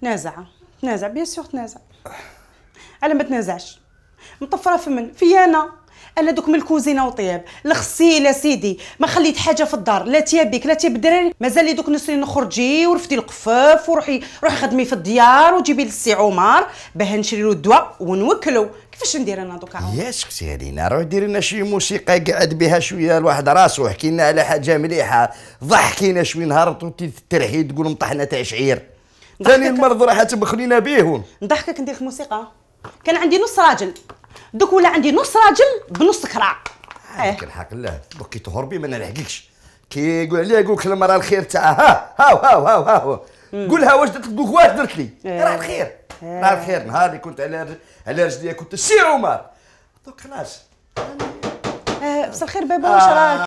تنازع تنازع بيان سور تنازع على ما تنازعش مطفره فمن في انا انا دوك من الكوزينه وطياب الغسيل سيدي ما خليت حاجه في الدار لا تيابك لا تياب الدراري مازال دوك نسرين نخرجي ورفدي القفاف وروحي روحي خدمي في الديار وجيبي للسي عمر باه نشري له الدواء ونوكلو كيفاش ندير انا دوكا يا سكتي علينا روح ديري لنا شي موسيقى قعد بها شويه الواحد راسو حكي لنا على حاجه مليحه ضحكينا شويه نهار ترحي تقول مطحنه تاع شعير جاني المرض راه تبخلينا به نضحكك ندير الموسيقى كان عندي نص راجل دوك ولا عندي نص راجل بنص كراع هاك إيه. الحق لا دوك كي تهربي ما نلحقكش كي يقول عليها يقول لك المراه الخير تاعها ها هاو هاو هاو هاو قولها واش درت لك واش درت لي إيه. راه الخير إيه. راه الخير نهار اللي كنت على على رجليا كنت سير عمر دوك خلاص بس الخير بابا واش آه. راك